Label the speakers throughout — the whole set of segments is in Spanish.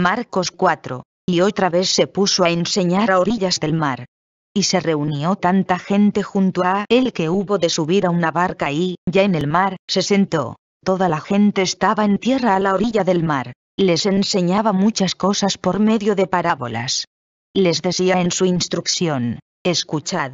Speaker 1: Marcos 4, y otra vez se puso a enseñar a orillas del mar. Y se reunió tanta gente junto a él que hubo de subir a una barca y, ya en el mar, se sentó. Toda la gente estaba en tierra a la orilla del mar. Les enseñaba muchas cosas por medio de parábolas. Les decía en su instrucción, escuchad.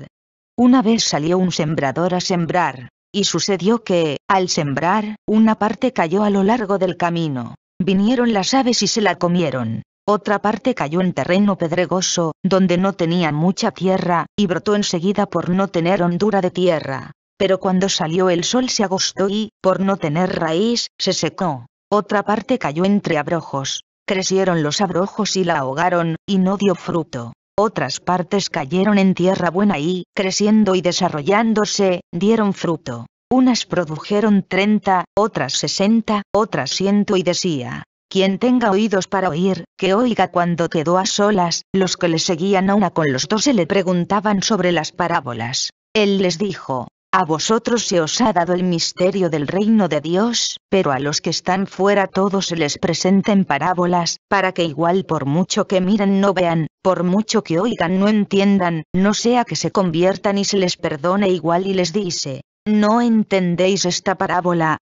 Speaker 1: Una vez salió un sembrador a sembrar, y sucedió que, al sembrar, una parte cayó a lo largo del camino, vinieron las aves y se la comieron. Otra parte cayó en terreno pedregoso, donde no tenían mucha tierra, y brotó enseguida por no tener hondura de tierra. Pero cuando salió el sol se agostó y, por no tener raíz, se secó. Otra parte cayó entre abrojos. Crecieron los abrojos y la ahogaron, y no dio fruto. Otras partes cayeron en tierra buena y, creciendo y desarrollándose, dieron fruto. Unas produjeron treinta, otras sesenta, otras ciento y decía, quien tenga oídos para oír, que oiga cuando quedó a solas, los que le seguían a una con los dos se le preguntaban sobre las parábolas. Él les dijo, a vosotros se os ha dado el misterio del reino de Dios, pero a los que están fuera todos se les presenten parábolas, para que igual por mucho que miren no vean, por mucho que oigan no entiendan, no sea que se conviertan y se les perdone igual y les dice, no entendéis esta parábola.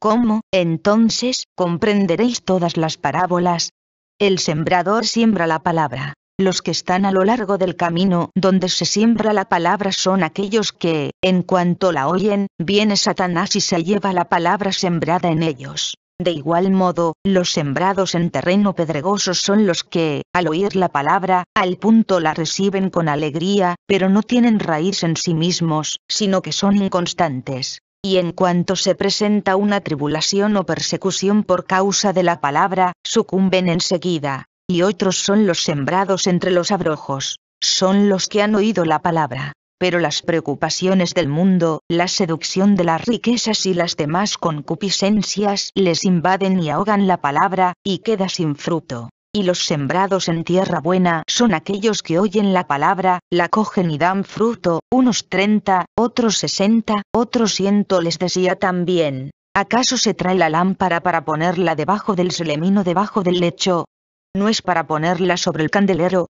Speaker 1: ¿Cómo, entonces, comprenderéis todas las parábolas? El sembrador siembra la palabra. Los que están a lo largo del camino donde se siembra la palabra son aquellos que, en cuanto la oyen, viene Satanás y se lleva la palabra sembrada en ellos. De igual modo, los sembrados en terreno pedregoso son los que, al oír la palabra, al punto la reciben con alegría, pero no tienen raíz en sí mismos, sino que son inconstantes. Y en cuanto se presenta una tribulación o persecución por causa de la palabra, sucumben enseguida. Y otros son los sembrados entre los abrojos. Son los que han oído la palabra, pero las preocupaciones del mundo, la seducción de las riquezas y las demás concupiscencias les invaden y ahogan la palabra, y queda sin fruto. Y los sembrados en tierra buena son aquellos que oyen la palabra, la cogen y dan fruto, unos treinta, otros sesenta, otros ciento les decía también. ¿Acaso se trae la lámpara para ponerla debajo del selemino debajo del lecho? No es para ponerla sobre el candelero,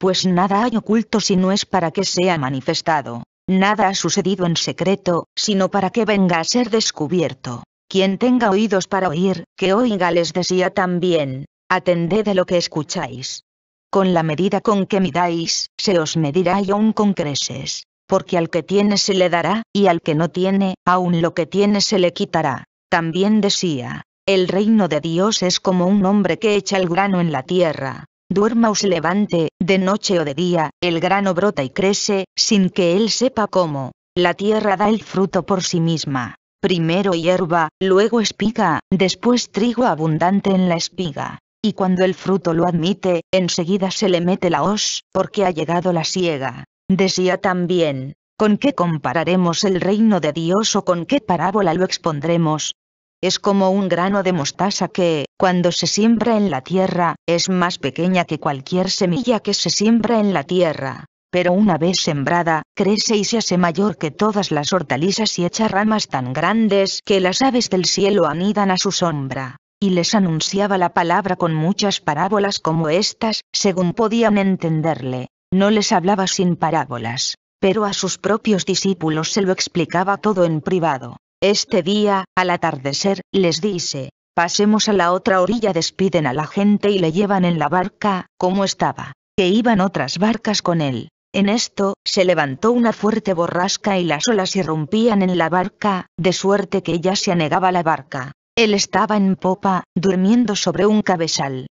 Speaker 1: pues nada hay oculto si no es para que sea manifestado. Nada ha sucedido en secreto, sino para que venga a ser descubierto. Quien tenga oídos para oír, que oiga les decía también, atended de lo que escucháis. Con la medida con que midáis, se os medirá y aún con creces, porque al que tiene se le dará, y al que no tiene, aún lo que tiene se le quitará. También decía, el reino de Dios es como un hombre que echa el grano en la tierra, duerma o se levante, de noche o de día, el grano brota y crece, sin que él sepa cómo. La tierra da el fruto por sí misma. Primero hierba, luego espiga, después trigo abundante en la espiga. Y cuando el fruto lo admite, enseguida se le mete la hoz, porque ha llegado la siega. Decía también, ¿con qué compararemos el reino de Dios o con qué parábola lo expondremos? Es como un grano de mostaza que, cuando se siembra en la tierra, es más pequeña que cualquier semilla que se siembra en la tierra. Pero una vez sembrada, crece y se hace mayor que todas las hortalizas y echa ramas tan grandes que las aves del cielo anidan a su sombra y les anunciaba la palabra con muchas parábolas como estas, según podían entenderle. No les hablaba sin parábolas, pero a sus propios discípulos se lo explicaba todo en privado. Este día, al atardecer, les dice, pasemos a la otra orilla, despiden a la gente y le llevan en la barca, como estaba, que iban otras barcas con él. En esto, se levantó una fuerte borrasca y las olas irrumpían en la barca, de suerte que ya se anegaba la barca. Él estaba en popa, durmiendo sobre un cabezal.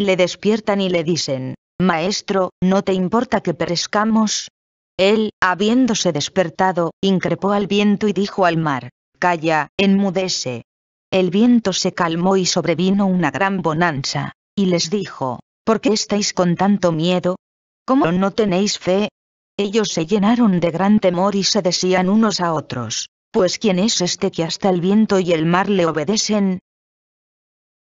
Speaker 1: Le despiertan y le dicen, Maestro, ¿no te importa que perezcamos? Él, habiéndose despertado, increpó al viento y dijo al mar, calla, enmudece. El viento se calmó y sobrevino una gran bonanza, y les dijo, ¿por qué estáis con tanto miedo? ¿Cómo no tenéis fe? Ellos se llenaron de gran temor y se decían unos a otros, pues ¿quién es este que hasta el viento y el mar le obedecen?